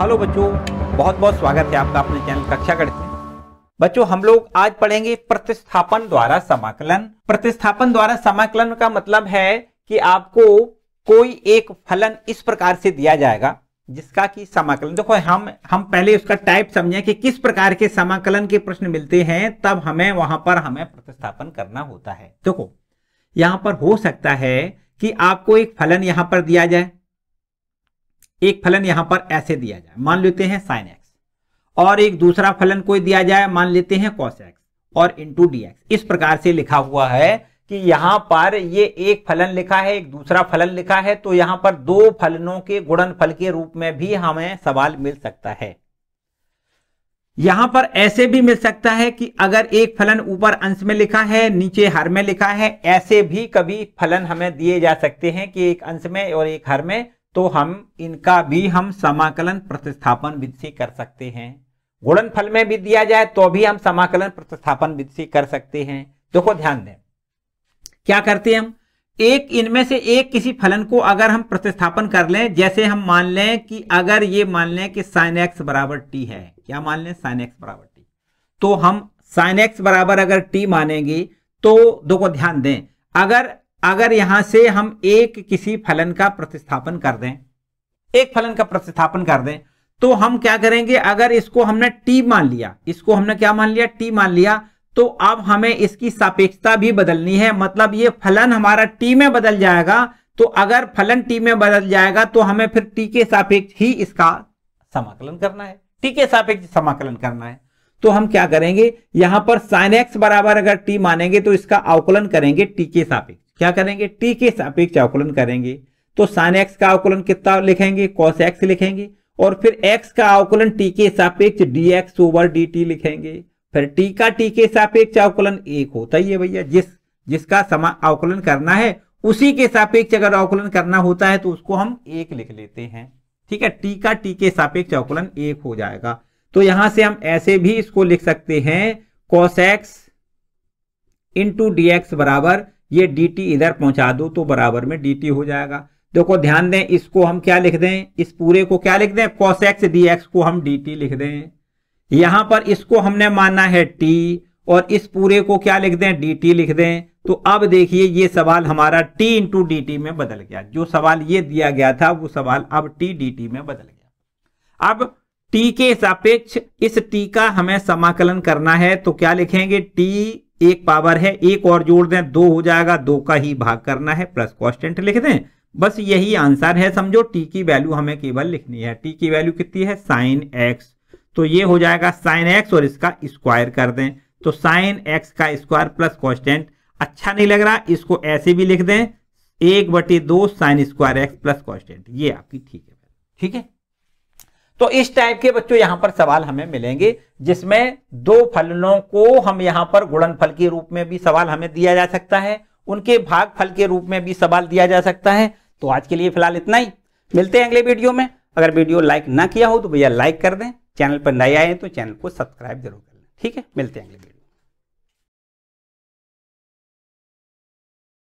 hello बच्चों बहुत बहुत स्वागत है आपका अपने चैनल कक्षा गणित में बच्चों हम लोग आज पढ़ेंगे प्रतिस्थापन द्वारा समाकलन प्रतिस्थापन द्वारा समाकलन का मतलब है कि आपको कोई एक फलन इस प्रकार से दिया जाएगा जिसका कि समाकलन देखो हम हम पहले उसका टाइप समझें कि किस प्रकार के समाकलन के प्रश्न मिलते हैं तब हमें वहां पर हमें प्रतिस्थापन करना होता है देखो यहां पर हो सकता है कि आपको एक फलन यहां पर दिया जाए एक फलन यहां पर ऐसे दिया जाए मान लेते हैं साइन एक्स और एक दूसरा फलन कोई दिया जाए मान लेते हैं कॉस एक्स और इंटू डी एक्स इस प्रकार से लिखा हुआ है कि यहां पर ये एक फलन लिखा है एक दूसरा फलन लिखा है तो यहां पर दो फलनों के फल के रूप में भी हमें सवाल मिल सकता है यहां पर ऐसे भी मिल सकता है कि अगर एक फलन ऊपर अंश में लिखा है नीचे हर में लिखा है ऐसे भी कभी फलन हमें दिए जा सकते हैं कि एक अंश में और एक हर में तो हम इनका भी हम समाकलन प्रतिस्थापन विधि से कर सकते हैं गुणनफल में भी दिया जाए तो भी हम समाकलन प्रतिस्थापन विधि से कर सकते हैं देखो ध्यान दें क्या करते हैं हम एक इनमें से एक किसी फलन को अगर हम प्रतिस्थापन कर लें जैसे हम मान लें कि अगर ये मान लें कि साइन एक्स बराबर टी है क्या मान लें साइन एक्स बराबर टी तो हम साइन एक्स बराबर अगर टी मानेंगे तो देखो ध्यान दें अगर अगर यहां से हम एक किसी फलन का प्रतिस्थापन कर दें एक फलन का प्रतिस्थापन कर दें तो हम क्या करेंगे अगर इसको हमने टी मान लिया इसको हमने क्या मान लिया टी मान लिया तो अब हमें इसकी सापेक्षता भी बदलनी है मतलब ये फलन हमारा टी में बदल जाएगा तो अगर फलन टी में बदल जाएगा तो हमें फिर टी के सापेक्ष ही इसका समाकलन करना है टी के सापेक्ष समाकलन करना है तो हम क्या करेंगे यहां पर साइन बराबर अगर टी मानेंगे तो इसका अवकलन करेंगे टी के सापेक्ष क्या करेंगे टी के सापेक्ष अवकुलन करेंगे तो साइन एक्स का अवकुलन कितना लिखेंगे कॉस एक्स लिखेंगे और फिर एक्स का अवकुलन टी के सापेक्ष d x over d t लिखेंगे फिर टी का टी के सापेक्ष अवकुलन एक होता ही है भैया जिस जिसका समा अवकुलन करना है उसी के सापेक्ष अगर अवकुलन करना होता है तो उसको हम एक लिख लेते हैं ठीक है टी का टी के सापेक्ष अवकुलन एक हो जाएगा तो यहां से हम ऐसे भी इसको लिख सकते हैं cos x into d x बराबर ये dt इधर पहुंचा दो तो बराबर में dt हो जाएगा देखो ध्यान दें इसको हम क्या लिख दें इस पूरे को क्या लिख दें cos x dx को हम dt लिख दें यहां पर इसको हमने माना है t और इस पूरे को क्या लिख दें dt लिख दें तो अब देखिए ये सवाल हमारा t इंटू डी में बदल गया जो सवाल ये दिया गया था वो सवाल अब t dt में बदल गया अब t के सापेक्ष इस t का हमें समाकलन करना है तो क्या लिखेंगे t एक पावर है एक और जोड़ दें दो हो जाएगा दो का ही भाग करना है प्लस कॉन्स्टेंट लिख दें बस यही आंसर है समझो टी की वैल्यू हमें केवल लिखनी है टी की वैल्यू कितनी है साइन एक्स तो ये हो जाएगा साइन एक्स और इसका स्क्वायर कर दें तो साइन एक्स का स्क्वायर प्लस कॉन्स्टेंट अच्छा नहीं लग रहा इसको ऐसे भी लिख दें एक बटे दो sine square x plus constant ये आपकी ठीक है ठीक है तो इस टाइप के बच्चों यहां पर सवाल हमें मिलेंगे जिसमें दो फलनों को हम यहां पर गुणनफल के रूप में भी सवाल हमें दिया जा सकता है उनके भाग फल के रूप में भी सवाल दिया जा सकता है तो आज के लिए फिलहाल इतना ही मिलते हैं अगले वीडियो में अगर वीडियो लाइक ना किया हो तो भैया लाइक कर दें चैनल पर नए आए तो चैनल को सब्सक्राइब जरूर कर लें ठीक है मिलते हैं अगले वीडियो